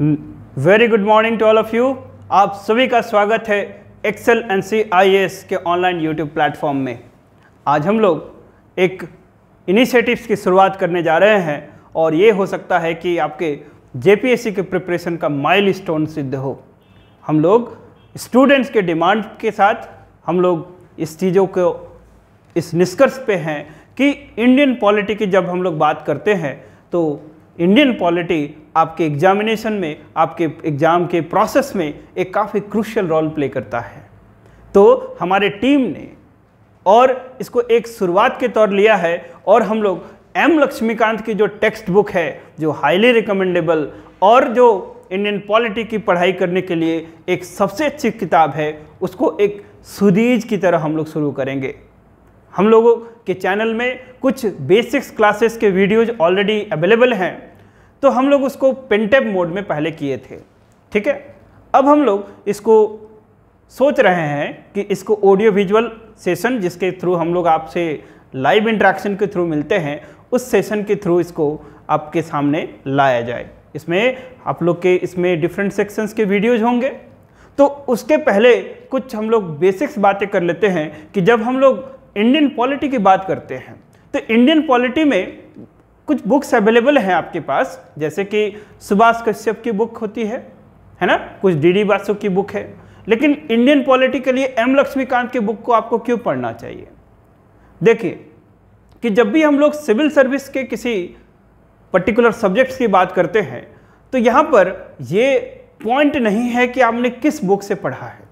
Very good morning to all of you आप सभी का स्वागत है Excel N C I S के ऑनलाइन यूट्यूब प्लेटफॉर्म में आज हम लोग एक इनिशिएटिव्स की शुरुआत करने जा रहे हैं और ये हो सकता है कि आपके जे पी एस सी के प्रिपरेशन का माइल स्टोन सिद्ध हो हम लोग स्टूडेंट्स के डिमांड के साथ हम लोग इस चीज़ों को इस निष्कर्ष पे हैं कि इंडियन पॉलिटी की जब हम लोग बात करते हैं तो इंडियन पॉलिटी आपके एग्जामिनेशन में आपके एग्ज़ाम के प्रोसेस में एक काफ़ी क्रूशल रोल प्ले करता है तो हमारे टीम ने और इसको एक शुरुआत के तौर लिया है और हम लोग एम लक्ष्मीकांत की जो टेक्स्ट बुक है जो हाईली रिकमेंडेबल और जो इंडियन पॉलिटी की पढ़ाई करने के लिए एक सबसे अच्छी किताब है उसको एक सीरीज की तरह हम लोग शुरू करेंगे हम लोगों के चैनल में कुछ बेसिक्स क्लासेस के वीडियोज ऑलरेडी अवेलेबल हैं तो हम लोग उसको पेंटेप मोड में पहले किए थे ठीक है अब हम लोग इसको सोच रहे हैं कि इसको ऑडियो विजुअल सेशन जिसके थ्रू हम लोग आपसे लाइव इंट्रैक्शन के थ्रू मिलते हैं उस सेशन के थ्रू इसको आपके सामने लाया जाए इसमें आप लोग के इसमें डिफरेंट सेक्शंस के वीडियोज होंगे तो उसके पहले कुछ हम लोग बेसिक्स बातें कर लेते हैं कि जब हम लोग इंडियन पॉलिटी की बात करते हैं तो इंडियन पॉलिटी में कुछ बुक्स अवेलेबल हैं आपके पास जैसे कि सुभाष कश्यप की बुक होती है है ना कुछ डी डी बासु की बुक है लेकिन इंडियन पॉलिटी के लिए एम लक्ष्मीकांत की बुक को आपको क्यों पढ़ना चाहिए देखिए कि जब भी हम लोग सिविल सर्विस के किसी पर्टिकुलर सब्जेक्ट्स की बात करते हैं तो यहाँ पर ये पॉइंट नहीं है कि आपने किस बुक से पढ़ा है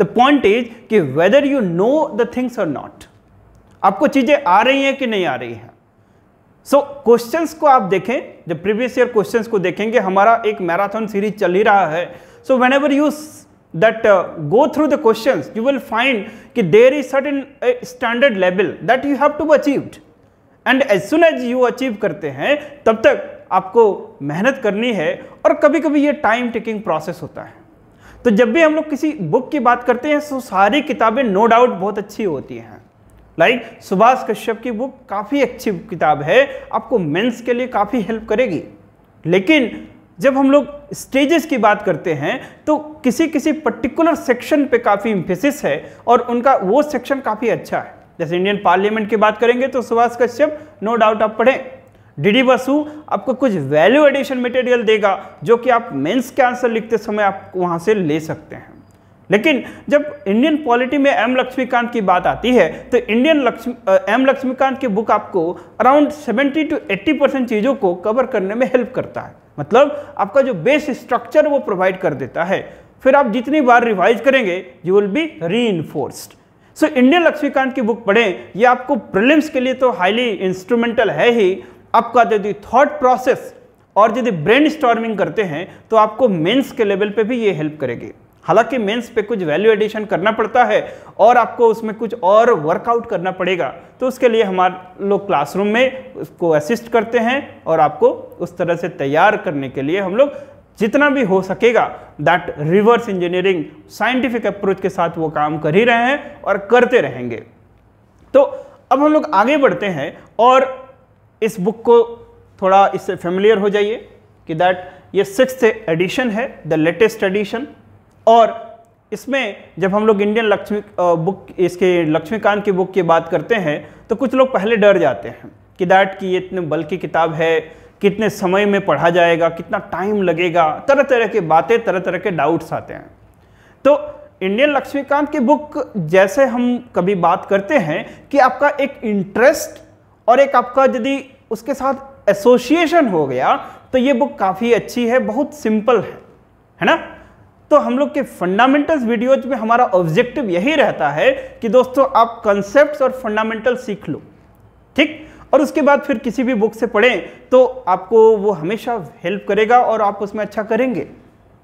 द पॉइंट इज कि whether you know the things और नॉट आपको चीज़ें आ रही हैं कि नहीं आ रही हैं सो so, क्वेश्चंस को आप देखें जब प्रीवियस ईयर क्वेश्चंस को देखेंगे हमारा एक मैराथन सीरीज चल ही रहा है so whenever you that go through the questions you will find कि there is is certain uh, standard level that you have to achieved and as soon as करते हैं तब तक आपको मेहनत करनी है और कभी कभी ये टाइम टेकिंग प्रोसेस होता है तो जब भी हम लोग किसी बुक की बात करते हैं तो सारी किताबें नो डाउट बहुत अच्छी होती हैं लाइक सुभाष कश्यप की बुक काफ़ी अच्छी किताब है आपको मेंस के लिए काफ़ी हेल्प करेगी लेकिन जब हम लोग स्टेजेस की बात करते हैं तो किसी किसी पर्टिकुलर सेक्शन पे काफ़ी इम्फेसिस है और उनका वो सेक्शन काफ़ी अच्छा है जैसे इंडियन पार्लियामेंट की बात करेंगे तो सुभाष कश्यप नो डाउट आप पढ़ें डीडी बसु आपको कुछ वैल्यू एडिशन मटेरियल देगा जो कि आप मेंस के आंसर लिखते समय आप वहाँ से ले सकते हैं लेकिन जब इंडियन पॉलिटी में एम लक्ष्मीकांत की बात आती है तो इंडियन लक्ष्मी एम लक्ष्मीकांत की बुक आपको अराउंड 70 टू 80 परसेंट चीज़ों को कवर करने में हेल्प करता है मतलब आपका जो बेस स्ट्रक्चर वो प्रोवाइड कर देता है फिर आप जितनी बार रिवाइज करेंगे you will be reinforced so Indian Laxmikanth की बुक पढ़ें ये आपको प्रिलिम्स के लिए तो हाईली इंस्ट्रूमेंटल है ही आपका यदि थॉट प्रोसेस और यदि ब्रेन करते हैं तो आपको मेन्स के लेवल पर भी ये हेल्प करेगी हालांकि मेंस पे कुछ वैल्यू एडिशन करना पड़ता है और आपको उसमें कुछ और वर्कआउट करना पड़ेगा तो उसके लिए हमारे लोग क्लासरूम में उसको असिस्ट करते हैं और आपको उस तरह से तैयार करने के लिए हम लोग जितना भी हो सकेगा that reverse engineering scientific approach के साथ वो काम कर ही रहे हैं और करते रहेंगे तो अब हम लोग आगे बढ़ते हैं और इस बुक को थोड़ा इससे फेमिलियर हो जाइए कि दैट ये सिक्स एडिशन है द लेटेस्ट एडिशन और इसमें जब हम लोग इंडियन लक्ष्मी बुक इसके लक्ष्मीकांत की बुक की बात करते हैं तो कुछ लोग पहले डर जाते हैं कि दैट कि ये इतने बल की किताब है कितने समय में पढ़ा जाएगा कितना टाइम लगेगा तरह तरह के बातें तरह तरह के डाउट्स आते हैं तो इंडियन लक्ष्मीकांत की बुक जैसे हम कभी बात करते हैं कि आपका एक इंटरेस्ट और एक आपका यदि उसके साथ एसोसिएशन हो गया तो ये बुक काफ़ी अच्छी है बहुत सिंपल है है ना तो हम लोग के फंडामेंटल्स वीडियोज में हमारा ऑब्जेक्टिव यही रहता है कि दोस्तों आप कंसेप्ट और फंडामेंटल सीख लो ठीक और उसके बाद फिर किसी भी बुक से पढ़ें तो आपको वो हमेशा हेल्प करेगा और आप उसमें अच्छा करेंगे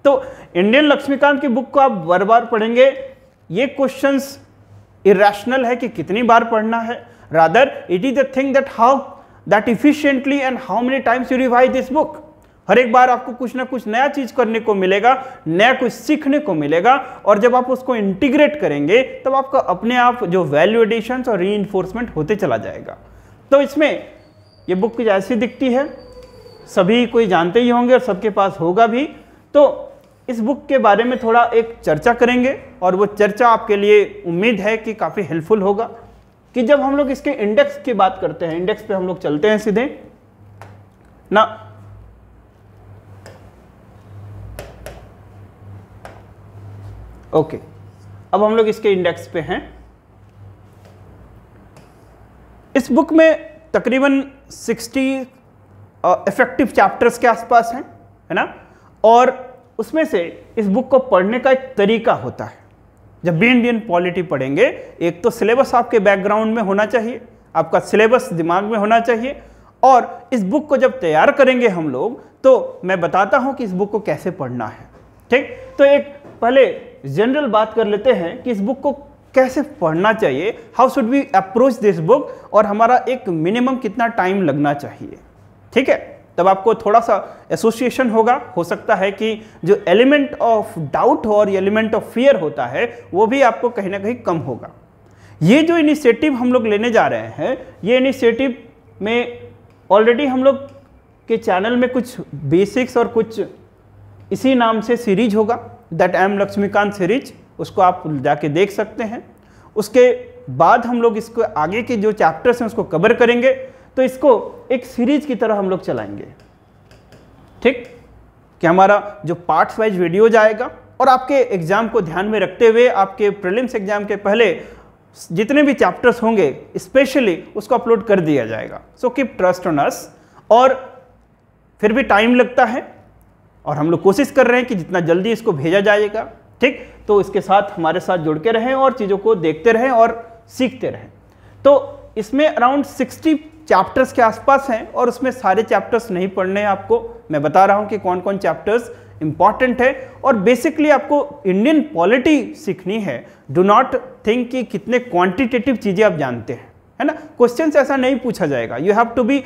तो इंडियन लक्ष्मीकांत की बुक को आप बार बार पढ़ेंगे ये क्वेश्चंस इरेशनल है कि कितनी बार पढ़ना है rather it is the thing that how that efficiently and how many times you revise this book हर एक बार आपको कुछ ना कुछ नया चीज करने को मिलेगा नया कुछ सीखने को मिलेगा और जब आप उसको इंटीग्रेट करेंगे तब आपका अपने आप जो वैल्यू एडिशन और री होते चला जाएगा तो इसमें ये बुक कुछ ऐसी दिखती है सभी कोई जानते ही होंगे और सबके पास होगा भी तो इस बुक के बारे में थोड़ा एक चर्चा करेंगे और वो चर्चा आपके लिए उम्मीद है कि काफ़ी हेल्पफुल होगा कि जब हम लोग इसके इंडेक्स की बात करते हैं इंडेक्स पे हम लोग चलते हैं सीधे ना ओके अब हम लोग इसके इंडेक्स पे हैं इस बुक में तकरीबन 60 इफेक्टिव चैप्टर्स के आसपास हैं है ना और उसमें से इस बुक को पढ़ने का एक तरीका होता है जब भी इंडियन पॉलिटी पढ़ेंगे एक तो सिलेबस आपके बैकग्राउंड में होना चाहिए आपका सिलेबस दिमाग में होना चाहिए और इस बुक को जब तैयार करेंगे हम लोग तो मैं बताता हूं कि इस बुक को कैसे पढ़ना है ठीक तो एक पहले जनरल बात कर लेते हैं कि इस बुक को कैसे पढ़ना चाहिए how should we approach this book और हमारा एक मिनिमम कितना टाइम लगना चाहिए ठीक है तब आपको थोड़ा सा एसोसिएशन होगा हो सकता है कि जो एलिमेंट ऑफ डाउट और एलिमेंट ऑफ फियर होता है वो भी आपको कहीं ना कहीं कम होगा ये जो इनिशिएटिव हम लोग लेने जा रहे हैं ये इनिशिएटिव में ऑलरेडी हम लोग के चैनल में कुछ बेसिक्स और कुछ इसी नाम से सीरीज होगा दैट एम लक्ष्मीकांत सीरीज उसको आप जाके देख सकते हैं उसके बाद हम लोग इसको आगे के जो चैप्टर्स हैं उसको कवर करेंगे तो इसको एक सीरीज की तरह हम लोग चलाएंगे ठीक कि हमारा जो पार्ट वाइज वीडियो जाएगा और आपके एग्जाम को ध्यान में रखते हुए आपके प्रिलिम्स एग्जाम के पहले जितने भी चैप्टर्स होंगे स्पेशली उसको अपलोड कर दिया जाएगा so keep trust on us और फिर भी टाइम लगता है और हम लोग कोशिश कर रहे हैं कि जितना जल्दी इसको भेजा जाएगा ठीक तो इसके साथ हमारे साथ जुड़ के रहें और चीज़ों को देखते रहें और सीखते रहें तो इसमें अराउंड 60 चैप्टर्स के आसपास हैं और उसमें सारे चैप्टर्स नहीं पढ़ने हैं आपको मैं बता रहा हूँ कि कौन कौन चैप्टर्स इंपॉर्टेंट है और बेसिकली आपको इंडियन पॉलिटी सीखनी है डो नॉट थिंक कि कितने क्वांटिटेटिव चीज़ें आप जानते हैं है ना क्वेश्चन ऐसा नहीं पूछा जाएगा you have to be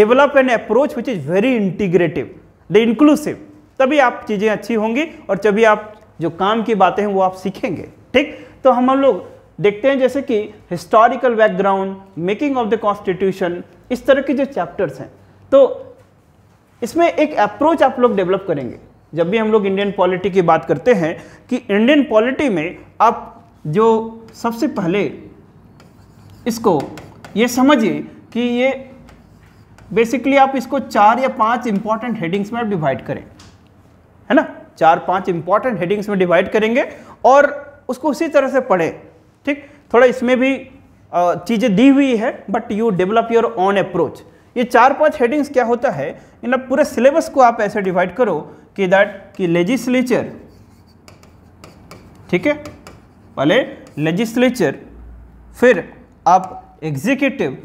develop an approach which is very integrative the inclusive तभी आप चीज़ें अच्छी होंगी और तभी आप जो काम की बातें हैं वो आप सीखेंगे ठीक तो हम लोग देखते हैं जैसे कि historical background making of the constitution इस तरह के जो चैप्टर्स हैं तो इसमें एक अप्रोच आप लोग डेवलप करेंगे जब भी हम लोग इंडियन पॉलिटी की बात करते हैं कि इंडियन पॉलिटी में आप जो सबसे पहले इसको ये समझिए कि ये बेसिकली आप इसको चार या पांच इंपॉर्टेंट हेडिंग्स में आप डिवाइड करें है ना चार पांच इंपॉर्टेंट हेडिंग्स में डिवाइड करेंगे और उसको उसी तरह से पढ़ें ठीक थोड़ा इसमें भी चीज़ें दी हुई है but you develop your own approach ये चार पांच हेडिंग्स क्या होता है इन पूरे सिलेबस को आप ऐसे डिवाइड करो कि दैट कि लेजिस्लेचर ठीक है पहले लेजिस्लेचर फिर आप एग्जीक्यूटिव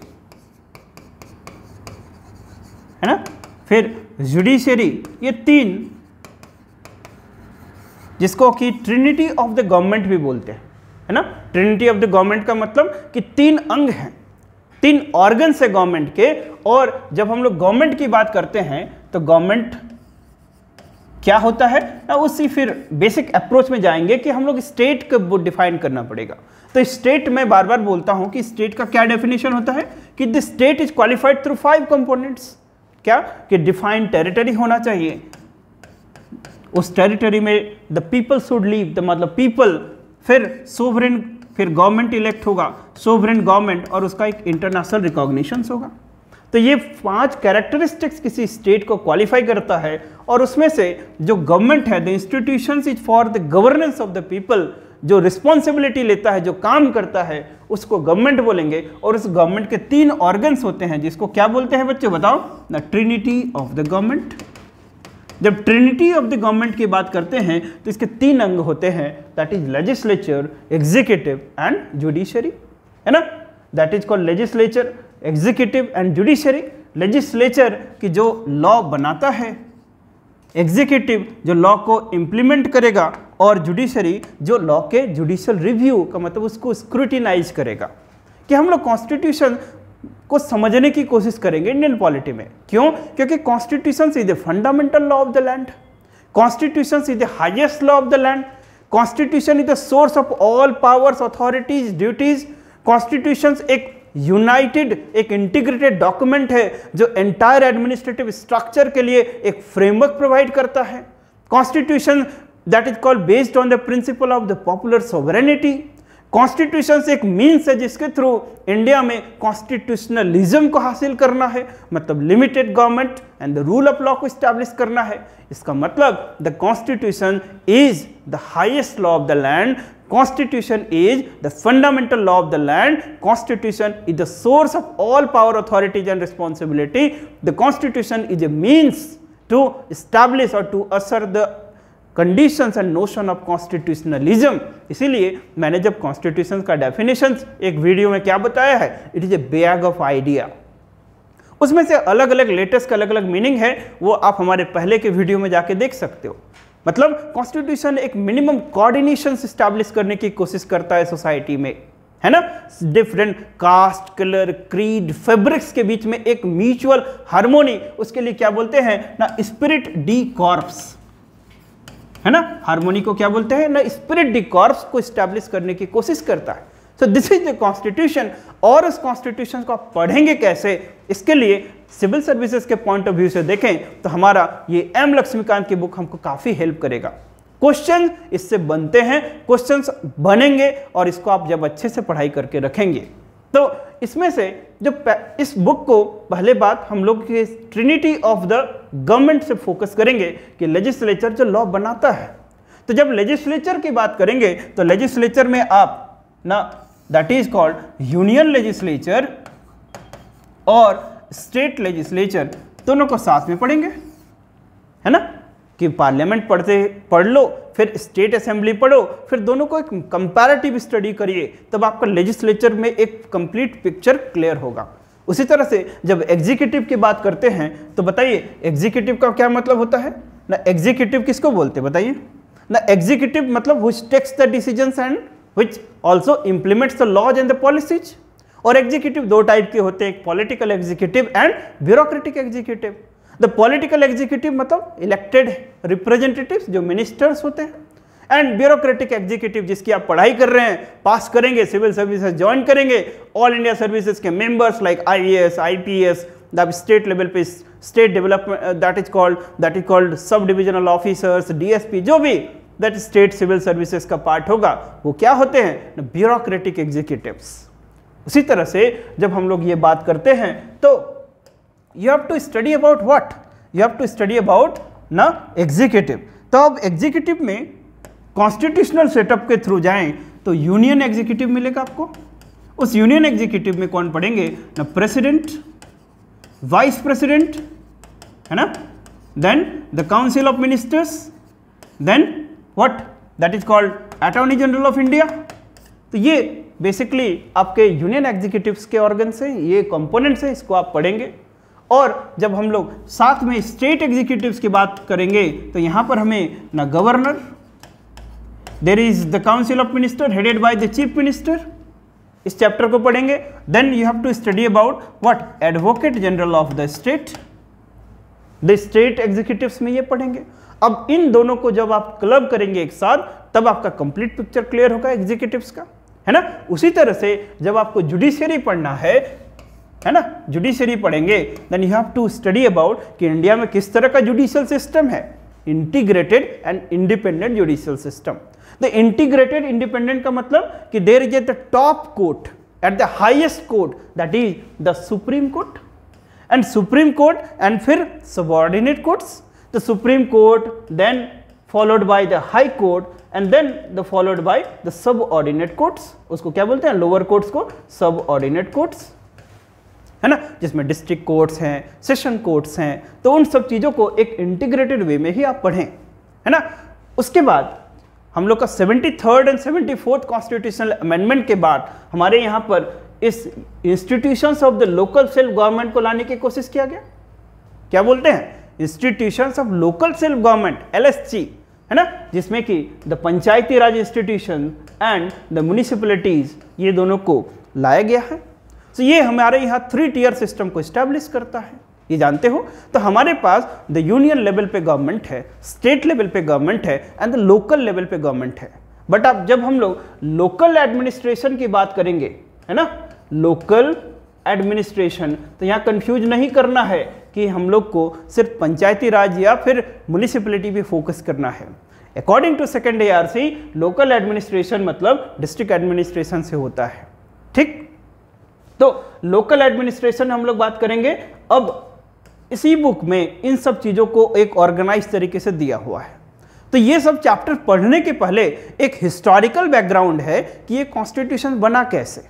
है ना फिर जुडिशरी ये तीन जिसको कि ट्रिनिटी ऑफ द गवर्नमेंट भी बोलते हैं है ना ट्रिनिटी ऑफ द गवर्नमेंट का मतलब कि तीन अंग हैं तीन ऑर्गन है गवर्नमेंट के और जब हम लोग गवर्नमेंट की बात करते हैं तो गवर्नमेंट क्या होता है ना उसी फिर बेसिक अप्रोच में जाएंगे कि हम लोग स्टेट को डिफाइन करना पड़ेगा तो स्टेट में बार बार बोलता हूं कि स्टेट का क्या डेफिनेशन होता है कि the state is qualified through five components क्या कि डिफाइंड टेरिटरी होना चाहिए उस टेरिटरी में the people should live the मतलब पीपल फिर सोवरेन फिर गवर्नमेंट इलेक्ट होगा सोवरेन गवर्नमेंट और उसका एक इंटरनेशनल रिकॉग्निशन होगा तो ये पांच कैरेक्टरिस्टिक्स किसी स्टेट को क्वालिफाई करता है और उसमें से जो गवर्नमेंट है the institution is for the governance of the people जो रिस्पॉन्सिबिलिटी लेता है जो काम करता है उसको गवर्नमेंट बोलेंगे और उस गवर्नमेंट के तीन ऑर्गन्स होते हैं जिसको क्या बोलते हैं बच्चों बताओ the trinity of the government जब ट्रिनिटी ऑफ द गवर्नमेंट की बात करते हैं तो इसके तीन अंग होते हैं that is legislature executive and judiciary है ना that is called legislature executive and judiciary legislature की जो लॉ बनाता है एग्जीक्यूटिव जो लॉ को इंप्लीमेंट करेगा और जुडिशरी जो लॉ के जुडिशल रिव्यू का मतलब उसको स्क्रूटिनाइज करेगा कि हम लोग कॉन्स्टिट्यूशन को समझने की कोशिश करेंगे इंडियन पॉलिटी में क्यों क्योंकि constitution is the fundamental law of the land constitution is the highest law of the land constitution is the source of all powers authorities duties constitution एक यूनाइटेड एक इंटीग्रेटेड डॉक्यूमेंट है जो entire administrative structure के लिए एक framework provide करता है constitution that is called based on the principle of the popular sovereignty Constitution एक मीन्स है जिसके थ्रू इंडिया में कॉन्स्टिट्यूशनलिज्म को हासिल करना है मतलब limited government and the rule of law को स्टैब्लिश करना है इसका मतलब the constitution is the highest law of the land. constitution is the fundamental law of the land constitution is the source of all power authorities and responsibility the constitution is a means to establish or to assert the conditions and notion of constitutionalism इसीलिए मैंने जब constitution का definition एक video में क्या बताया है it is a bag of idea उसमें से अलग अलग लेटेस्ट का अलग अलग मीनिंग है वो आप हमारे पहले के वीडियो में जाके देख सकते हो मतलब कॉन्स्टिट्यूशन एक मिनिमम कोऑर्डिनेशन स्टैब्लिश करने की कोशिश करता है सोसाइटी में है ना different caste colour creed fabrics के बीच में एक म्यूचुअल हार्मोनी उसके लिए क्या बोलते हैं ना स्पिरिट डी कॉर्प्स है ना हारमोनी को क्या बोलते हैं ना स्पिरिट डिकॉर्प्स को स्टैब्लिश करने की कोशिश करता है so this is the constitution और उस कॉन्स्टिट्यूशन को आप पढ़ेंगे कैसे इसके लिए सिविल सर्विसेज के पॉइंट ऑफ व्यू से देखें तो हमारा ये एम लक्ष्मीकांत की बुक हमको काफ़ी हेल्प करेगा क्वेश्चन इससे बनते हैं क्वेश्चंस बनेंगे और इसको आप जब अच्छे से पढ़ाई करके रखेंगे तो इसमें से जब इस बुक को पहले बात हम लोग के ट्रिनिटी ऑफ द गवर्नमेंट से फोकस करेंगे कि लेजिस्लेचर जो लॉ बनाता है तो जब लेजिस्लेचर की बात करेंगे तो लेजिस्लेचर में आप ना that is called union legislature और स्टेट लेजिस्लेचर दोनों को साथ में पढ़ेंगे है ना कि पार्लियामेंट पढ़ते पढ़ लो फिर स्टेट असेंबली पढ़ो फिर दोनों को एक कंपैरेटिव स्टडी करिए तब आपका लेजिस्लेचर में एक कंप्लीट पिक्चर क्लियर होगा उसी तरह से जब एग्जीक्यूटिव की बात करते हैं तो बताइए एग्जीक्यूटिव का क्या मतलब होता है ना एग्जीक्यूटिव किसको बोलते हैं बताइए ना एग्जीक्यूटिव मतलब which takes the decision and which also implements the laws and the policies और एग्जीक्यूटिव दो टाइप के होते हैं एक political executive and bureaucratic executive the political executive मतलब इलेक्टेड रिप्रेजेंटेटिव जो मिनिस्टर्स होते हैं एंड ब्यूरोक्रेटिक एग्जीक्यूटिव जिसकी आप पढ़ाई कर रहे हैं पास करेंगे सिविल सर्विसेज ज्वाइन करेंगे ऑल इंडिया सर्विसेज के members like IAS IPS I state level पे state development that is called that is called sub divisional officers DSP जो भी दैट स्टेट सिविल सर्विसेज का पार्ट होगा वो क्या होते हैं ब्यूरोक्रेटिक एग्जीक्यूटिव उसी तरह से जब हम लोग ये बात करते हैं तो you have to study about what you have to study about ना एग्जीक्यूटिव तो अब एग्जीक्यूटिव में कॉन्स्टिट्यूशनल सेटअप के थ्रू जाएं तो यूनियन एग्जीक्यूटिव मिलेगा आपको उस यूनियन एग्जीक्यूटिव में कौन पढ़ेंगे ना प्रेसिडेंट वाइस प्रेसिडेंट है ना then the council of ministers then what that is called attorney general of India तो ये बेसिकली आपके यूनियन एग्जीक्यूटिव के ऑर्गन से ये कंपोनेंट्स हैं इसको आप पढ़ेंगे और जब हम लोग साथ में स्टेट एग्जीक्यूटिव की बात करेंगे तो यहां पर हमें ना governor there is the council of minister headed by the chief minister इस चैप्टर को पढ़ेंगे then you have to study about what advocate general of the state the state executive में ये पढ़ेंगे अब इन दोनों को जब आप क्लब करेंगे एक साथ तब आपका कंप्लीट पिक्चर क्लियर होगा एग्जीक्यूटिव का है ना उसी तरह से जब आपको जुडिशियरी पढ़ना है है ना जुडिशरी पढ़ेंगे then you have to study about कि इंडिया में किस तरह का जुडिशियल सिस्टम है integrated and independent judicial system the integrated independent का मतलब कि there is at the top court at the highest court that is the supreme court and supreme court and फिर subordinate courts the supreme court then followed by the high court and then the followed by the subordinate courts उसको क्या बोलते हैं lower courts को सब subordinate courts है ना जिसमें डिस्ट्रिक्ट कोर्ट्स हैं सेशन कोर्ट्स हैं तो उन सब चीज़ों को एक इंटीग्रेटेड वे में ही आप पढ़ें है ना उसके बाद हम लोग का seventy third and seventy fourth constitutional amendment के बाद हमारे यहाँ पर इस institution of the local self government को लाने की कोशिश किया गया क्या बोलते हैं institution of local self government L है ना जिसमें कि the Panchayati Raj institution and the municipalities ये दोनों को लाया गया है तो ये हमारे यहाँ थ्री टीयर सिस्टम को इस्टेब्लिश करता है ये जानते हो तो हमारे पास द यूनियन लेवल पे गवर्नमेंट है स्टेट लेवल पे गवर्नमेंट है एंड द लोकल लेवल पे गवर्नमेंट है बट अब जब हम लोग लोकल एडमिनिस्ट्रेशन की बात करेंगे है ना लोकल एडमिनिस्ट्रेशन तो यहाँ कंफ्यूज नहीं करना है कि हम लोग को सिर्फ पंचायती राज या फिर म्यूनिसिपलिटी भी फोकस करना है according to second A R C local administration मतलब डिस्ट्रिक्ट एडमिनिस्ट्रेशन से होता है ठीक तो लोकल एडमिनिस्ट्रेशन हम लोग बात करेंगे अब इसी बुक में इन सब चीज़ों को एक ऑर्गेनाइज तरीके से दिया हुआ है तो ये सब चैप्टर पढ़ने के पहले एक हिस्टोरिकल बैकग्राउंड है कि ये कॉन्स्टिट्यूशन बना कैसे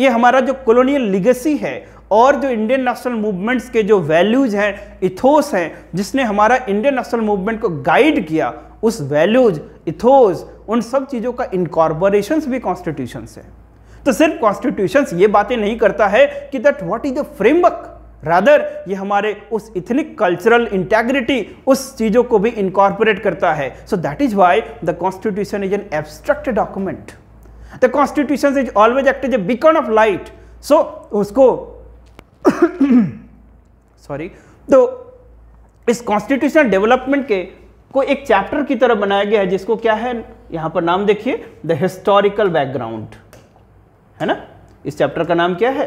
ये हमारा जो कॉलोनियल लिगेसी है और जो इंडियन नेशनल मूवमेंट्स के जो वैल्यूज हैं इथोस हैं जिसने हमारा इंडियन नेशनल मूवमेंट को गाइड किया उस वैल्यूज इथोस उन सब चीज़ों का इनकॉर्पोरेशन भी कॉन्स्टिट्यूशन से है तो सिर्फ कॉन्स्टिट्यूशन ये बातें नहीं करता है कि that what is the framework rather ये हमारे उस इथनिक कल्चरल इंटेग्रिटी उस चीज़ों को भी इनकॉर्पोरेट करता है so that is why the constitution is an abstract document the constitution is always act is a beacon of light so उसको सॉरी तो इस कॉन्स्टिट्यूशनल डेवलपमेंट के को एक चैप्टर की तरह बनाया गया है जिसको क्या है यहां पर नाम देखिए द हिस्टोरिकल बैकग्राउंड है ना इस चैप्टर का नाम क्या है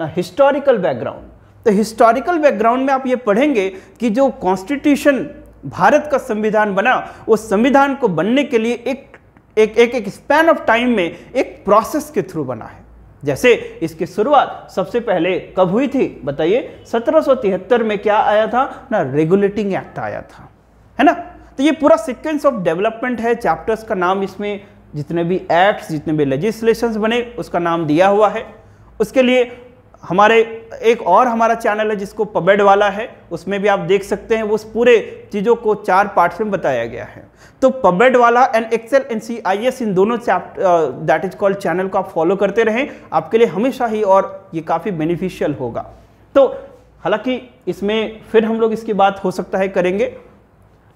ना हिस्टोरिकल बैकग्राउंड तो हिस्टोरिकल बैकग्राउंड में आप ये पढ़ेंगे कि जो कॉन्स्टिट्यूशन भारत का संविधान बना वो संविधान को बनने के लिए एक एक एक, एक स्पैन ऑफ टाइम में एक प्रोसेस के थ्रू बना है जैसे इसकी शुरुआत सबसे पहले कब हुई थी बताइए 1773 में क्या आया था ना रेगुलेटिंग एक्ट आया था है ना तो ये पूरा सीक्वेंस ऑफ डेवलपमेंट है चैप्टर्स का नाम इसमें जितने भी एक्ट्स जितने भी लेजिस्लेशन बने उसका नाम दिया हुआ है उसके लिए हमारे एक और हमारा चैनल है जिसको पबेड वाला है उसमें भी आप देख सकते हैं वो उस पूरे चीज़ों को चार पार्ट्स में बताया गया है तो पबेड वाला and excel N C I S इन दोनों दैट इज कॉल्ड चैनल को आप फॉलो करते रहें आपके लिए हमेशा ही और ये काफ़ी बेनिफिशियल होगा तो हालांकि इसमें फिर हम लोग इसकी बात हो सकता है करेंगे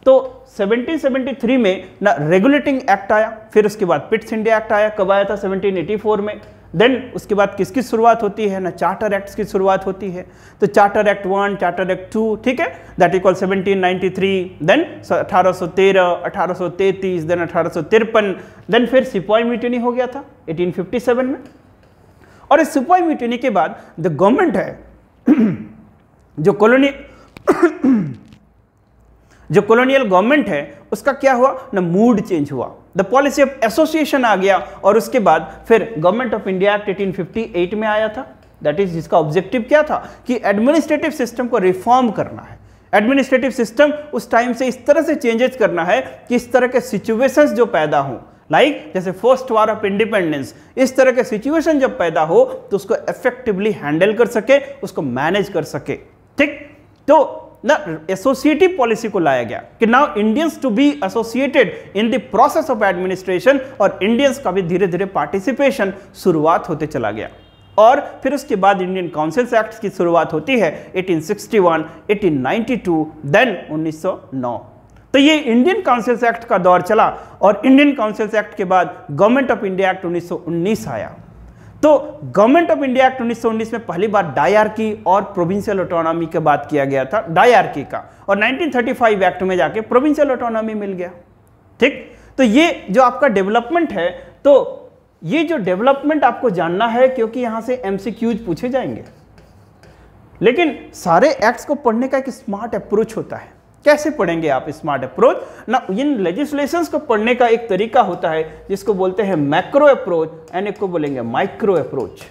तो 1773 में ना रेगुलेटिंग एक्ट आया फिर उसके बाद पिट्स इंडिया एक्ट आया कब आया था 1784 में देन उसके बाद किसकी शुरुआत होती है ना चार्टर एक्ट की शुरुआत होती है तो charter act one charter act two ठीक है दैट इक्वल 1793 देन 1813 1833 देन अठारह देन फिर सिपाही म्यूटनी हो गया था 1857 में और इस सिपाही म्यूटनी के बाद द गवर्नमेंट है जो कॉलोनी जो कॉलोनियल गवर्नमेंट है उसका क्या हुआ ना मूड चेंज हुआ द पॉलिसी ऑफ एसोसिएशन आ गया और उसके बाद फिर government of India act eighteen में आया था दैट इज जिसका ऑब्जेक्टिव क्या था कि एडमिनिस्ट्रेटिव सिस्टम को रिफॉर्म करना है एडमिनिस्ट्रेटिव सिस्टम उस टाइम से इस तरह से चेंजेस करना है कि इस तरह के सिचुएशंस जो पैदा हों लाइक like, जैसे फर्स्ट वार ऑफ इंडिपेंडेंस इस तरह के सिचुएशन जब पैदा हो तो उसको इफेक्टिवली हैंडल कर सके उसको मैनेज कर सके ठीक तो ना एसोसिएटिव पॉलिसी को लाया गया कि now Indians to be associated in the process of administration और इंडियंस का भी धीरे धीरे पार्टिसिपेशन शुरुआत होते चला गया और फिर उसके बाद इंडियन काउंसिल्स एक्ट की शुरुआत होती है 1861, 1892, देन 1909 तो ये इंडियन काउंसिल्स एक्ट का दौर चला और इंडियन काउंसिल्स एक्ट के बाद गवर्नमेंट ऑफ इंडिया एक्ट 1919 आया तो गवर्नमेंट ऑफ इंडिया एक्ट उन्नीस में पहली बार डायआरकी और प्रोविंशियल ऑटोनॉमी की बात किया गया था डायआरकी का और 1935 एक्ट में जाके प्रोविंशियल ऑटोनॉमी मिल गया ठीक तो ये जो आपका डेवलपमेंट है तो ये जो डेवलपमेंट आपको जानना है क्योंकि यहां से एमसीक्यूज पूछे जाएंगे लेकिन सारे एक्ट्स को पढ़ने का एक स्मार्ट अप्रोच होता है कैसे पढ़ेंगे आप स्मार्ट अप्रोच ना इन लेजिस्लेशन को पढ़ने का एक तरीका होता है जिसको बोलते हैं मैक्रो अप्रोच एंड एक को बोलेंगे माइक्रो अप्रोच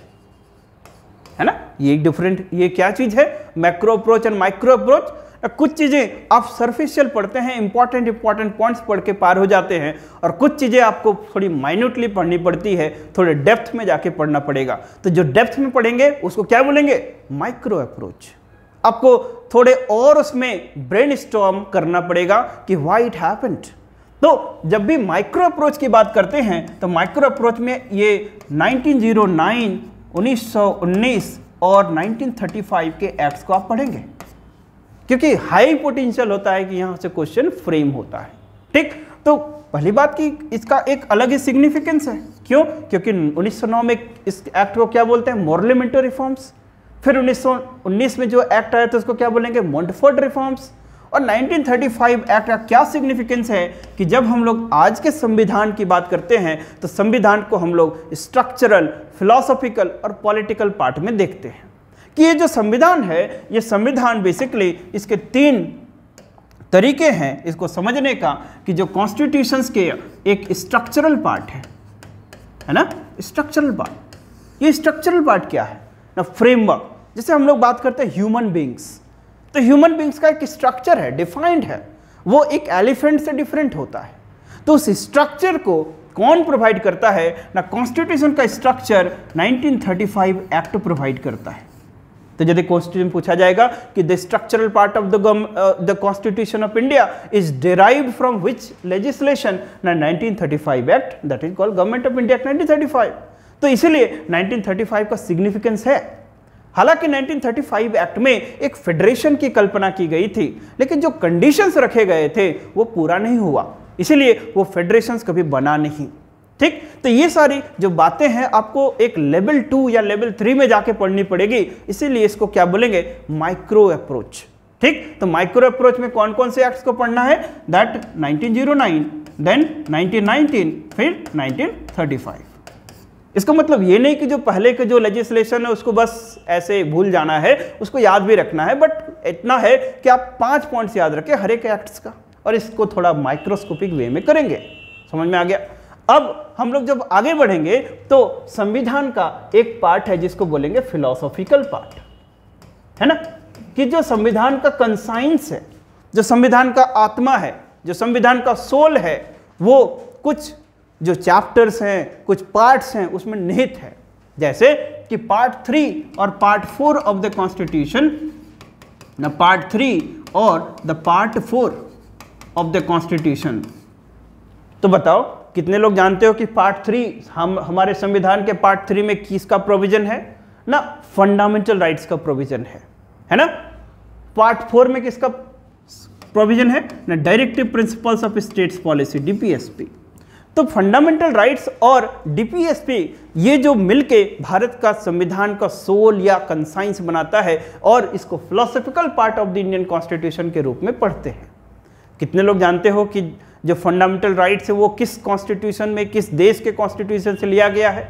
है ना ये डिफरेंट ये क्या चीज़ है macro approach and micro approach कुछ चीज़ें आप सर्फिशियल पढ़ते हैं इंपॉर्टेंट इंपॉर्टेंट पॉइंट्स पढ़ के पार हो जाते हैं और कुछ चीज़ें आपको थोड़ी माइन्यूटली पढ़नी पड़ती है थोड़े डेप्थ में जाके पढ़ना पड़ेगा तो जो डेप्थ में पढ़ेंगे उसको क्या बोलेंगे माइक्रो अप्रोच आपको थोड़े और उसमें ब्रेन स्टॉम करना पड़ेगा कि वाई इट है तो जब भी माइक्रो अप्रोच की बात करते हैं तो माइक्रो अप्रोच में ये 1909, 1919 और 1935 के एक्ट्स को आप पढ़ेंगे क्योंकि हाई पोटेंशियल होता है कि यहां से क्वेश्चन फ्रेम होता है ठीक तो पहली बात की इसका एक अलग ही सिग्निफिकेंस है क्यों क्योंकि 1909 में इस एक्ट को क्या बोलते हैं मोरलिमेंटो रिफॉर्म्स फिर 1919 में जो एक्ट आया था उसको क्या बोलेंगे मोन्टफोर्ड रिफॉर्म्स और 1935 एक्ट का क्या सिग्निफिकेंस है कि जब हम लोग आज के संविधान की बात करते हैं तो संविधान को हम लोग स्ट्रक्चरल फिलोसॉफिकल और पॉलिटिकल पार्ट में देखते हैं कि ये जो संविधान है ये संविधान बेसिकली इसके तीन तरीके हैं इसको समझने का कि जो कॉन्स्टिट्यूशंस के एक स्ट्रक्चरल पार्ट है है ना स्ट्रक्चरल पार्ट ये स्ट्रक्चरल पार्ट क्या है ना फ्रेमवर्क जैसे हम लोग बात करते हैं ह्यूमन बींग्स तो ह्यूमन बींग्स का एक स्ट्रक्चर है डिफाइंड है वो एक एलिफेंट से डिफरेंट होता है तो उस स्ट्रक्चर को कौन प्रोवाइड करता है ना कॉन्स्टिट्यूशन का स्ट्रक्चर 1935 एक्ट प्रोवाइड करता है तो यदि कॉन्स्टिट्यूशन पूछा जाएगा कि the structural part of the the constitution of India is derive from which legislation ना 1935 act that is called government of India act nineteen तो इसीलिए 1935 का सिग्निफिकेंस है हालांकि 1935 एक्ट में एक फेडरेशन की कल्पना की गई थी लेकिन जो कंडीशंस रखे गए थे वो पूरा नहीं हुआ इसीलिए वो फेडरेशन कभी बना नहीं ठीक तो ये सारी जो बातें हैं आपको एक लेवल टू या लेवल थ्री में जाके पढ़नी पड़ेगी इसीलिए इसको क्या बोलेंगे माइक्रो अप्रोच ठीक तो माइक्रो अप्रोच में कौन कौन से एक्ट्स को पढ़ना है दैट 1909 देन 1919 फिर 1935 इसका मतलब ये नहीं कि जो पहले के जो लेजिस्लेशन है उसको बस ऐसे भूल जाना है उसको याद भी रखना है बट इतना है कि आप पांच पॉइंट्स याद रखें हर एक एक्ट्स का और इसको थोड़ा माइक्रोस्कोपिक वे में करेंगे समझ में आ गया अब हम लोग जब आगे बढ़ेंगे तो संविधान का एक पार्ट है जिसको बोलेंगे फिलोसॉफिकल पार्ट है ना कि जो संविधान का कंसाइंस है जो संविधान का आत्मा है जो संविधान का सोल है वो कुछ जो चैप्टर्स हैं कुछ पार्ट्स हैं उसमें निहित है जैसे कि पार्ट थ्री और part four of the constitution न पार्ट थ्री और the part four of the constitution तो बताओ कितने लोग जानते हो कि पार्ट थ्री हम हमारे संविधान के पार्ट थ्री में किसका प्रोविजन है ना फंडामेंटल राइट्स का प्रोविजन है है ना पार्ट फोर में किसका प्रोविजन है ना directive principles of states policy DPSP तो फंडामेंटल राइट्स और डीपीएसपी ये जो मिलके भारत का संविधान का सोल या कंसाइंस बनाता है और इसको philosophical part of the Indian constitution के रूप में पढ़ते हैं कितने लोग जानते हो कि जो फंडामेंटल राइट्स है वो किस कॉन्स्टिट्यूशन में किस देश के कॉन्स्टिट्यूशन से लिया गया है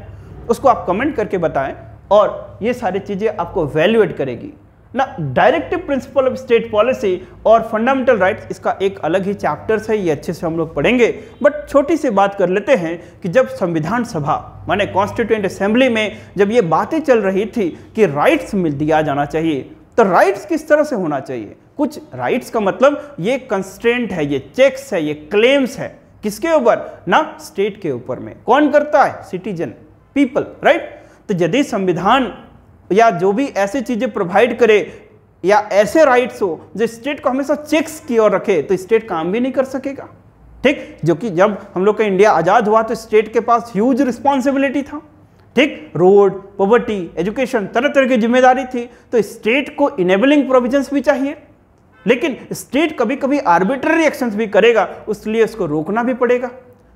उसको आप कमेंट करके बताएं और ये सारी चीज़ें आपको वैल्यूएट करेगी ना directive principle of state policy और फंडामेंटल राइट्स इसका एक अलग ही चैप्टर्स है ये अच्छे से हम लोग पढ़ेंगे बट छोटी सी बात कर लेते हैं कि जब संविधान सभा माने कॉन्स्टिट्यूंट असेंबली में जब ये बातें चल रही थी कि राइट्स मिल दिया जाना चाहिए तो राइट्स किस तरह से होना चाहिए कुछ राइट्स का मतलब ये कंस्टेंट है ये चेक्स है ये क्लेम्स है किसके ऊपर ना स्टेट के ऊपर में कौन करता है सिटीजन पीपल राइट तो यदि संविधान या जो भी ऐसी चीज़ें प्रोवाइड करे या ऐसे राइट्स हो जो स्टेट को हमेशा चेक्स की ओर रखे तो स्टेट काम भी नहीं कर सकेगा ठीक जो कि जब हम लोग का इंडिया आज़ाद हुआ तो स्टेट के पास ह्यूज रिस्पॉन्सिबिलिटी था ठीक रोड पॉवर्टी एजुकेशन तरह तरह की जिम्मेदारी थी तो स्टेट को इनेबलिंग प्रोविजन भी चाहिए लेकिन स्टेट कभी कभी आर्बिट्ररी एक्शंस भी करेगा उसलिए उसको रोकना भी पड़ेगा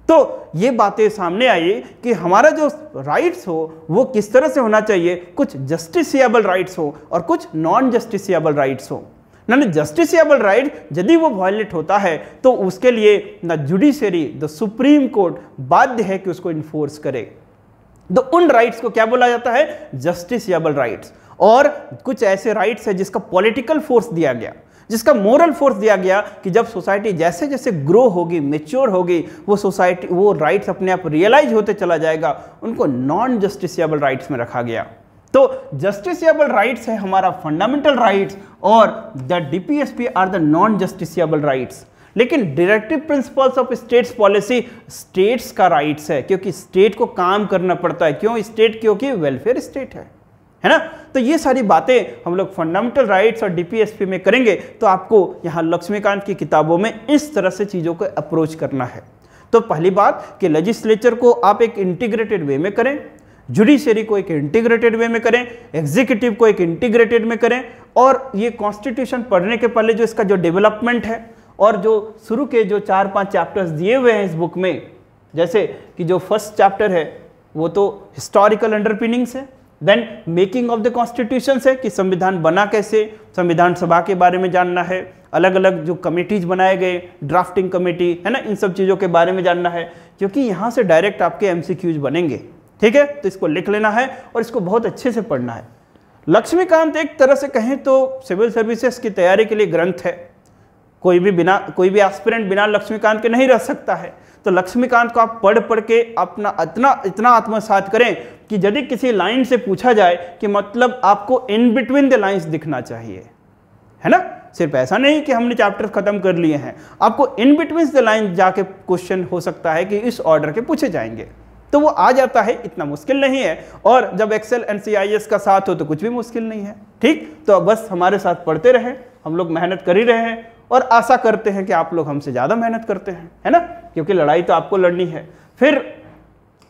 तो ये बातें सामने आई कि हमारा जो राइट्स हो वो किस तरह से होना चाहिए कुछ जस्टिसियाबल राइट्स हो और कुछ नॉन जस्टिसियबल राइट्स हो ना जस्टिसियबल राइट यदि वो वायलेट होता है तो उसके लिए ना जुडिशरी द सुप्रीम कोर्ट बाध्य है कि उसको इन्फोर्स करे तो उन राइट्स को क्या बोला जाता है जस्टिसियबल राइट्स और कुछ ऐसे राइट्स है जिसका पॉलिटिकल फोर्स दिया गया जिसका मोरल फोर्स दिया गया कि जब सोसाइटी जैसे जैसे ग्रो होगी मेच्योर होगी वो सोसाइटी वो राइट्स अपने आप रियलाइज होते चला जाएगा उनको नॉन जस्टिसबल राइट्स में रखा गया तो जस्टिसबल राइट्स है हमारा फंडामेंटल राइट्स और the DPSP are the non justiciable rights लेकिन directive principles of states policy states का राइट्स है क्योंकि स्टेट को काम करना पड़ता है क्यों स्टेट क्योंकि वेलफेयर स्टेट है है ना तो ये सारी बातें हम लोग फंडामेंटल राइट्स और डीपीएसपी में करेंगे तो आपको यहाँ लक्ष्मीकांत की किताबों में इस तरह से चीज़ों को अप्रोच करना है तो पहली बात कि लेजिस्लेचर को आप एक इंटीग्रेटेड वे में करें जुडिशरी को एक इंटीग्रेटेड वे में करें एग्जीक्यूटिव को एक इंटीग्रेटेड में करें और ये कॉन्स्टिट्यूशन पढ़ने के पहले जो इसका जो डेवलपमेंट है और जो शुरू के जो चार पांच चैप्टर्स दिए हुए हैं इस बुक में जैसे कि जो फर्स्ट चैप्टर है वो तो हिस्टोरिकल अंडरपिनिंग्स है then making of the constitution है कि संविधान बना कैसे संविधान सभा के बारे में जानना है अलग अलग जो कमेटीज बनाए गए ड्राफ्टिंग कमेटी है ना इन सब चीज़ों के बारे में जानना है क्योंकि यहाँ से डायरेक्ट आपके एमसीक्यूज बनेंगे ठीक है तो इसको लिख लेना है और इसको बहुत अच्छे से पढ़ना है लक्ष्मीकांत एक तरह से कहें तो सिविल सर्विसेज की तैयारी के लिए ग्रंथ है कोई भी बिना कोई भी एस्पिरेंट बिना लक्ष्मीकांत के नहीं रह सकता है तो लक्ष्मीकांत को आप पढ़ पढ़ के अपना इतना इतना आत्मसात करें कि यदि किसी लाइन से पूछा जाए कि मतलब आपको इन बिटवीन द लाइन्स दिखना चाहिए है ना सिर्फ ऐसा नहीं कि हमने चैप्टर खत्म कर लिए हैं आपको इन बिटवीन द लाइन जाके क्वेश्चन हो सकता है कि इस ऑर्डर के पूछे जाएंगे तो वो आ जाता है इतना मुश्किल नहीं है और जब एक्सेल एन सी का साथ हो तो कुछ भी मुश्किल नहीं है ठीक तो बस हमारे साथ पढ़ते रहें हम लोग मेहनत कर ही रहे हैं और आशा करते हैं कि आप लोग हमसे ज़्यादा मेहनत करते हैं है ना क्योंकि लड़ाई तो आपको लड़नी है फिर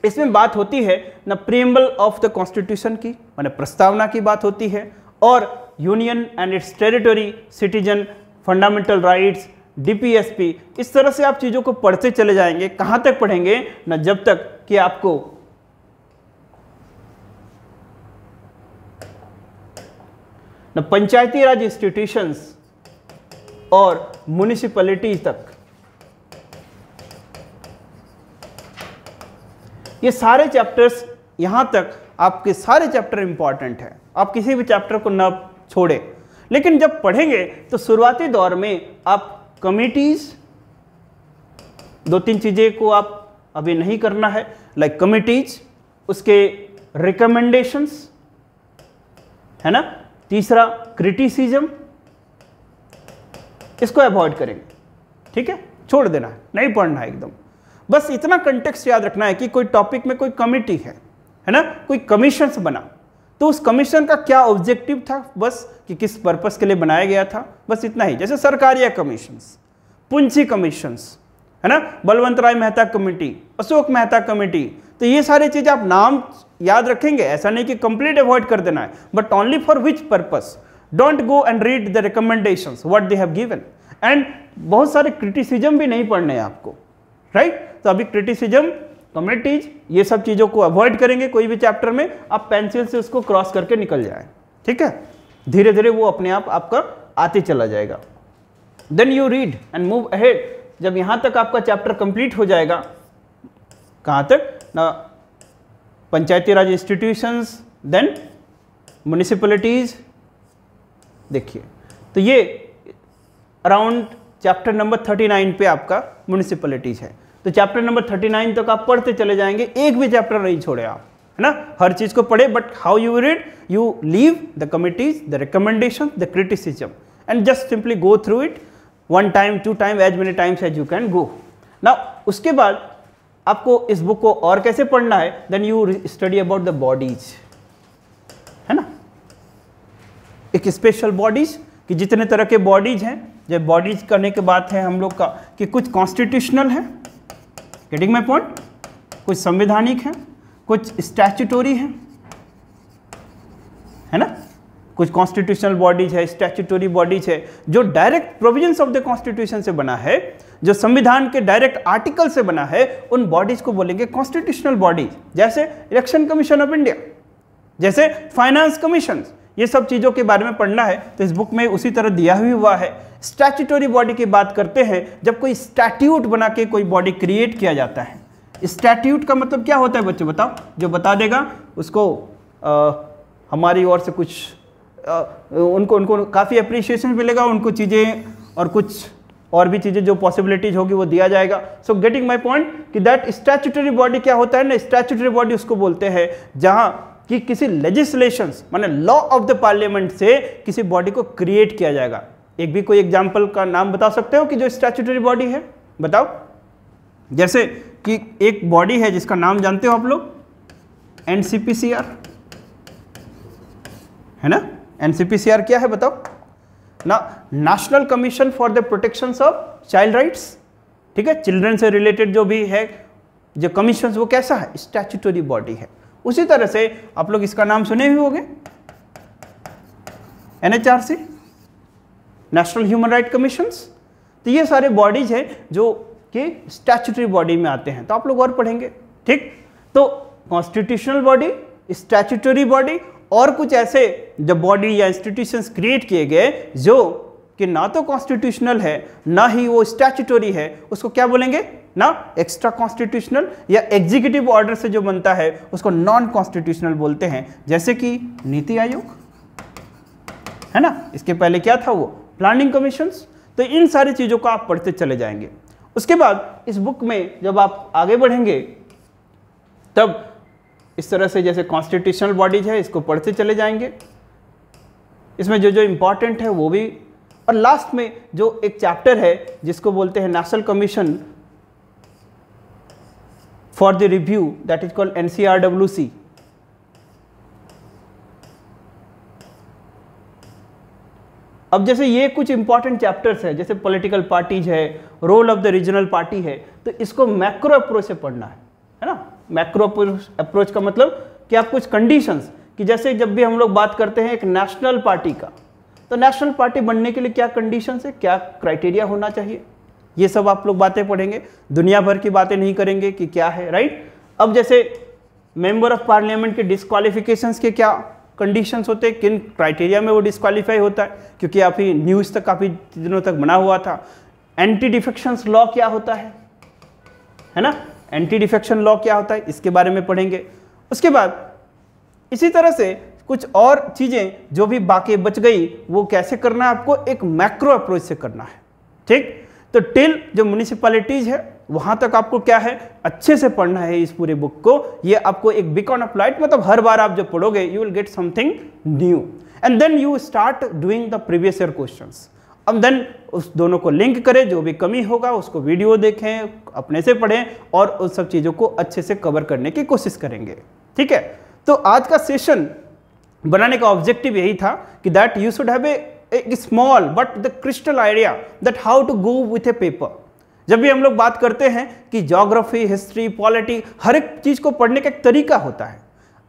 इसमें बात होती है न प्रियम्बल ऑफ द कॉन्स्टिट्यूशन की मैंने प्रस्तावना की बात होती है और union and its territory citizen fundamental rights DPSP इस तरह से आप चीज़ों को पढ़ते चले जाएंगे कहां तक पढ़ेंगे ना जब तक कि आपको ना पंचायती राज इंस्टीट्यूशंस और म्यूनिसिपलिटीज तक ये सारे चैप्टर्स यहां तक आपके सारे चैप्टर इंपॉर्टेंट हैं आप किसी भी चैप्टर को न छोड़े लेकिन जब पढ़ेंगे तो शुरुआती दौर में आप कमिटीज़ दो तीन चीज़ें को आप अभी नहीं करना है लाइक like कमिटीज उसके रिकमेंडेशंस है ना तीसरा क्रिटिसिज्म इसको अवॉइड करेंगे ठीक है छोड़ देना है नहीं पढ़ना है एकदम बस इतना कंटेक्स्ट याद रखना है कि कोई टॉपिक में कोई कमिटी है है ना कोई कमीशन बना तो उस कमीशन का क्या ऑब्जेक्टिव था बस कि किस पर्पस के लिए बनाया गया था बस इतना ही जैसे सरकारिया कमीशन पुंछी कमीशन है ना बलवंत राय मेहता कमेटी अशोक मेहता कमेटी तो ये सारी चीज़ आप नाम याद रखेंगे ऐसा नहीं कि कंप्लीट अवॉइड कर देना है but only for which purpose don't go and read the recommendation what they have given and बहुत सारे क्रिटिसिजम भी नहीं पढ़ने हैं आपको राइट right? तो अभी क्रिटिसिज्म कमेटीज ये सब चीज़ों को अवॉइड करेंगे कोई भी चैप्टर में आप पेंसिल से उसको क्रॉस करके निकल जाए ठीक है धीरे धीरे वो अपने आप आपका आते चला जाएगा then you read and move ahead जब यहां तक आपका चैप्टर कंप्लीट हो जाएगा कहाँ तक ना पंचायती राज इंस्टीट्यूशंस देन म्यूनिसिपलिटीज़ देखिए तो ये अराउंड चैप्टर नंबर 39 पे आपका म्यूनिसिपलिटीज़ है तो चैप्टर नंबर 39 तक आप पढ़ते चले जाएंगे एक भी चैप्टर नहीं छोड़े आप है ना हर चीज़ को पढ़े but how you read you leave the committees the recommendation the criticism and just simply go through it one time to time as many times as you can go ना उसके बाद आपको इस बुक को और कैसे पढ़ना है then you study about the bodies है ना एक स्पेशल बॉडीज कि जितने तरह के बॉडीज हैं जब बॉडीज करने के बाद है हम लोग का कि कुछ कॉन्स्टिट्यूशनल है गेटिंग माई पॉइंट कुछ संवैधानिक है कुछ स्टैचुटोरी है है ना कुछ कॉन्स्टिट्यूशनल बॉडीज है स्टैचुटोरी बॉडीज है जो direct provisions of the constitution से बना है जो संविधान के डायरेक्ट आर्टिकल से बना है उन बॉडीज को बोलेंगे कॉन्स्टिट्यूशनल बॉडीज जैसे इलेक्शन कमीशन ऑफ इंडिया जैसे फाइनेंस कमीशन ये सब चीज़ों के बारे में पढ़ना है तो इस बुक में उसी तरह दिया भी हुआ है स्टैट्यूटोरी बॉडी की बात करते हैं जब कोई स्टैट्यूट बना के कोई बॉडी क्रिएट किया जाता है स्टैट्यूट का मतलब क्या होता है बच्चों बताओ जो बता देगा उसको आ, हमारी ओर से कुछ आ, उनको उनको काफ़ी अप्रिशिएशन मिलेगा उनको चीज़ें और कुछ और भी चीज़ें जो पॉसिबिलिटीज होगी वो दिया जाएगा सो गेटिंग माई पॉइंट कि दैट स्टैचूटरी बॉडी क्या होता है ना स्टैचूटरी बॉडी उसको बोलते हैं जहाँ कि किसी लेजिस्लेशन माने लॉ ऑफ द पार्लियामेंट से किसी बॉडी को क्रिएट किया जाएगा एक भी कोई एग्जाम्पल का नाम बता सकते हो कि जो स्टैचुटरी बॉडी है बताओ जैसे कि एक बॉडी है जिसका नाम जानते हो आप लोग एन है ना एनसीपीसीआर क्या है बताओ ना national commission for the protection of child rights ठीक है चिल्ड्रन से रिलेटेड जो भी है जो कमीशन वो कैसा है स्टैचुटरी बॉडी है उसी तरह से आप लोग इसका नाम सुने भी होंगे NHRC national human right commission तो ये सारे बॉडीज हैं जो कि स्टैचुटरी बॉडी में आते हैं तो आप लोग और पढ़ेंगे ठीक तो कॉन्स्टिट्यूशनल बॉडी स्टैचुटरी बॉडी और कुछ ऐसे जब बॉडी या इंस्टीट्यूशन क्रिएट किए गए जो कि ना तो कॉन्स्टिट्यूशनल है ना ही वो स्टैचुटोरी है उसको क्या बोलेंगे ना एक्स्ट्रा कॉन्स्टिट्यूशनल या एग्जीक्यूटिव ऑर्डर से जो बनता है उसको नॉन कॉन्स्टिट्यूशनल बोलते हैं जैसे कि नीति आयोग है ना इसके पहले क्या था वो प्लानिंग कमीशन तो इन सारी चीज़ों को आप पढ़ते चले जाएंगे उसके बाद इस बुक में जब आप आगे बढ़ेंगे तब इस तरह से जैसे कॉन्स्टिट्यूशनल बॉडीज है इसको पढ़ते चले जाएंगे इसमें जो जो इंपॉर्टेंट है वो भी और लास्ट में जो एक चैप्टर है जिसको बोलते हैं national commission for the review that is called N C R W C अब जैसे ये कुछ इंपॉर्टेंट चैप्टर्स है जैसे पॉलिटिकल पार्टीज है role of the regional party है तो इसको मैक्रो अप्रोच से पढ़ना है है ना मैक्रो अप्रोच का मतलब कि आप कुछ कंडीशंस कि जैसे जब भी हम लोग बात करते हैं एक नेशनल पार्टी का तो नेशनल पार्टी बनने के लिए क्या कंडीशन है क्या क्राइटेरिया होना चाहिए ये सब आप लोग बातें पढ़ेंगे दुनिया भर की बातें नहीं करेंगे कि क्या है राइट अब जैसे मेंबर ऑफ पार्लियामेंट के डिस्कालिफिकेशन के क्या कंडीशंस होते हैं किन क्राइटेरिया में वो डिस्कालीफाई होता है क्योंकि आप ही न्यूज़ तक काफ़ी दिनों तक बना हुआ था एंटी डिफेक्शन लॉ क्या होता है है ना एंटी डिफेक्शन लॉ क्या होता है इसके बारे में पढ़ेंगे उसके बाद इसी तरह से कुछ और चीज़ें जो भी बाकी बच गई वो कैसे करना है आपको एक मैक्रो अप्रोच से करना है ठीक तो टिल जो म्यूनिसिपैलिटीज़ है वहां तक आपको क्या है अच्छे से पढ़ना है इस पूरे बुक को ये आपको एक बिकॉन ऑफ लाइट मतलब हर बार आप जो पढ़ोगे you will get something new and then you start doing the previous year question अब देन उस दोनों को लिंक करें जो भी कमी होगा उसको वीडियो देखें अपने से पढ़ें और उन सब चीज़ों को अच्छे से कवर करने की कोशिश करेंगे ठीक है तो आज का सेशन बनाने का ऑब्जेक्टिव यही था कि that you should have a small but the crystal idea that how to go with a paper जब भी हम लोग बात करते हैं कि जोग्राफी हिस्ट्री पॉलिटी हर एक चीज़ को पढ़ने का एक तरीका होता है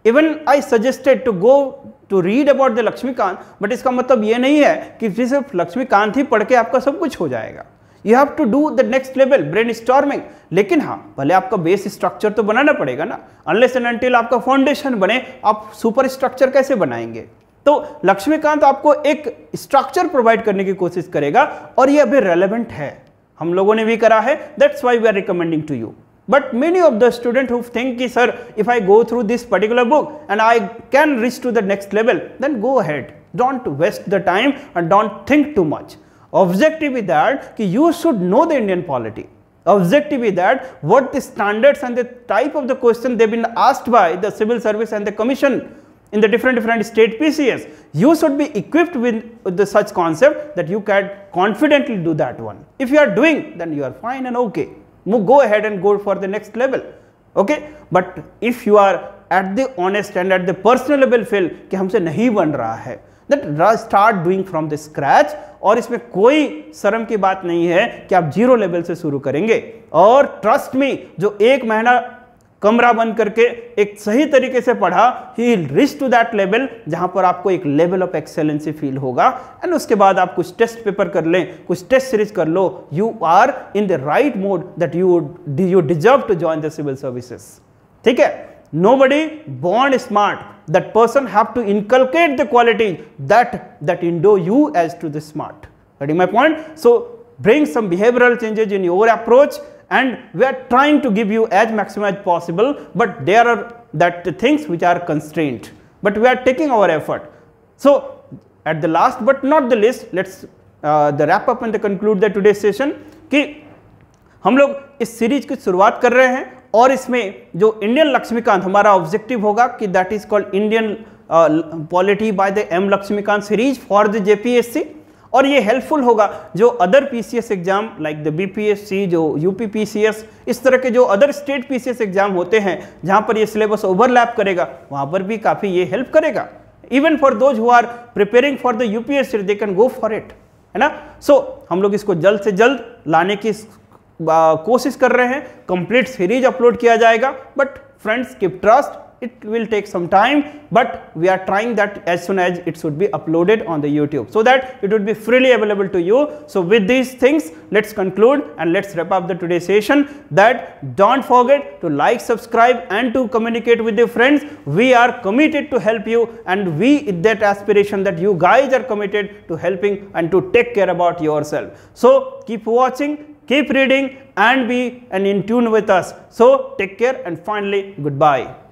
even I suggested to go to read about the Laxmikanth but इसका मतलब ये नहीं है कि सिर्फ लक्ष्मीकांत ही पढ़ के आपका सब कुछ हो जाएगा you have to do the next level brainstorming लेकिन हाँ भले आपका बेस स्ट्रक्चर तो बनाना पड़ेगा ना अनलेस एंड अनटिल आपका फाउंडेशन बने आप सुपर स्ट्रक्चर कैसे बनाएंगे तो लक्ष्मीकांत आपको एक स्ट्रक्चर प्रोवाइड करने की कोशिश करेगा और ये अभी रेलिवेंट है हम लोगों ने भी करा है that's why we are recommending to you but many of the student who think कि sir if I go through this particular book and I can reach to the next level then go ahead don't waste the time and don't think too much Objective is that you should know the Indian polity. Objective is that what the standards and the type of the question they've been asked by the civil service and the commission in the different different state PCS. You should be equipped with, the such concept that you can confidently do that one. If you are doing then you are fine and okay. Move, go ahead and go for the next level. Okay? But if you are at the honest and at the personal level feel that हमसे नहीं बन रहा है that start doing from the scratch और इसमें कोई शर्म की बात नहीं है कि आप जीरो लेवल से शुरू करेंगे और ट्रस्ट में जो एक महीना कमरा बंद करके एक सही तरीके से पढ़ा ही रिच टू दैट लेवल जहां पर आपको एक लेवल ऑफ एक्सेलेंसी फील होगा एंड उसके बाद आप कुछ टेस्ट पेपर कर लें कुछ टेस्ट सीरीज कर लो you are in the right mode that you you deserve to join the civil services ठीक है nobody bond smart that person have to inculcate the qualities that, that endow you as to the smart. Getting my point? So, bring some behavioral changes in your approach and we are trying to give you as maximum as possible, but there are that things which are constrained, but we are taking our effort. So, at the last but not the least, let us uh, the wrap up and the conclude the today's session कि हम लोग इस series की और इसमें जो Indian Laxmikant हमारा objective होगा कि that is called Indian polity by the M Laxmikanth series for the JPSC और ये हेल्पफुल होगा जो other PCS exam like the BPSC जो यूपी पीसीएस इस तरह के जो अदर स्टेट पीसीएस एग्जाम होते हैं जहां पर ये सिलेबस ओवरलैप करेगा वहां पर भी काफ़ी ये हेल्प करेगा even for those who are preparing for the UPSC they can go for it है ना सो so, हम लोग इसको जल्द से जल्द लाने की कोशिश कर रहे हैं कंप्लीट सीरीज अपलोड किया जाएगा but friends keep trust it will take some time but we are trying that as soon as it should be uploaded on the YouTube so that it would be freely available to you so with these things let's conclude and let's wrap of the today session that don't forget to like subscribe and to communicate with you friends we are committed to help you and we इथ that aspiration that you guys are committed to helping and to take care about yourself so keep watching Keep reading and be and in tune with us. So take care and finally goodbye.